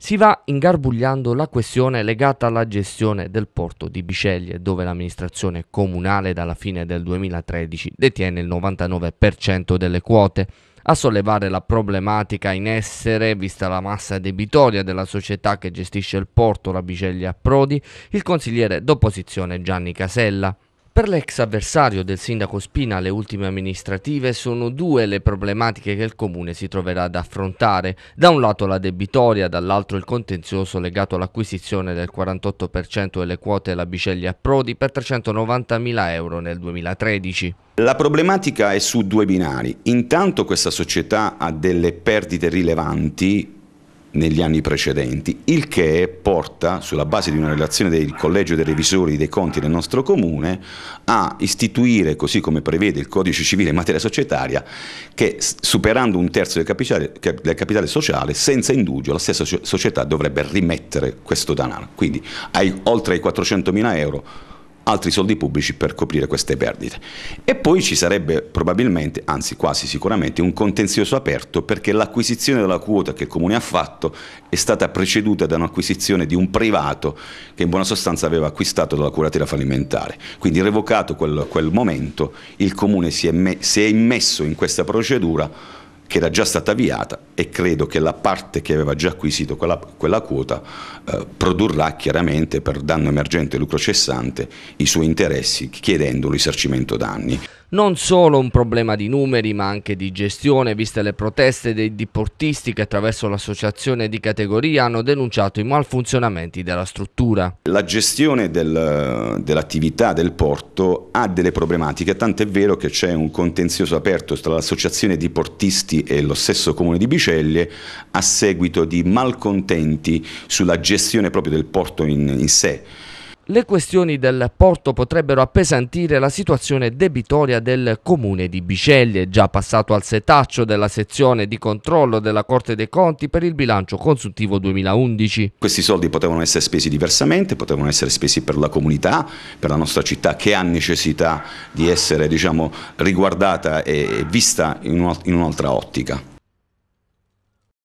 si va ingarbugliando la questione legata alla gestione del porto di Biceglie, dove l'amministrazione comunale dalla fine del 2013 detiene il 99% delle quote. A sollevare la problematica in essere, vista la massa debitoria della società che gestisce il porto, la Biceglia Prodi, il consigliere d'opposizione Gianni Casella. Per l'ex avversario del sindaco Spina alle ultime amministrative sono due le problematiche che il comune si troverà ad affrontare. Da un lato la debitoria, dall'altro il contenzioso legato all'acquisizione del 48% delle quote alla Biceglia Prodi per 390.000 euro nel 2013. La problematica è su due binari. Intanto questa società ha delle perdite rilevanti negli anni precedenti, il che porta, sulla base di una relazione del Collegio dei Revisori dei Conti del nostro Comune, a istituire, così come prevede il Codice Civile in materia societaria, che superando un terzo del capitale, del capitale sociale, senza indugio la stessa società dovrebbe rimettere questo denaro. Quindi ai, oltre ai 400.000 euro altri soldi pubblici per coprire queste perdite. E poi ci sarebbe probabilmente, anzi quasi sicuramente, un contenzioso aperto perché l'acquisizione della quota che il Comune ha fatto è stata preceduta da un'acquisizione di un privato che in buona sostanza aveva acquistato dalla curatela fallimentare. Quindi revocato quel, quel momento il Comune si è, me, si è immesso in questa procedura che era già stata avviata e credo che la parte che aveva già acquisito quella, quella quota eh, produrrà chiaramente per danno emergente e lucro cessante i suoi interessi chiedendo un risarcimento danni. Non solo un problema di numeri ma anche di gestione, viste le proteste dei diportisti che attraverso l'associazione di categoria hanno denunciato i malfunzionamenti della struttura. La gestione del, dell'attività del porto ha delle problematiche, tant'è vero che c'è un contenzioso aperto tra l'associazione di portisti Rieti e lo stesso comune di Biceglie a seguito di malcontenti sulla gestione proprio del porto in, in sé le questioni del porto potrebbero appesantire la situazione debitoria del comune di Biceglie, già passato al setaccio della sezione di controllo della Corte dei Conti per il bilancio consultivo 2011. Questi soldi potevano essere spesi diversamente, potevano essere spesi per la comunità, per la nostra città che ha necessità di essere diciamo, riguardata e vista in un'altra ottica.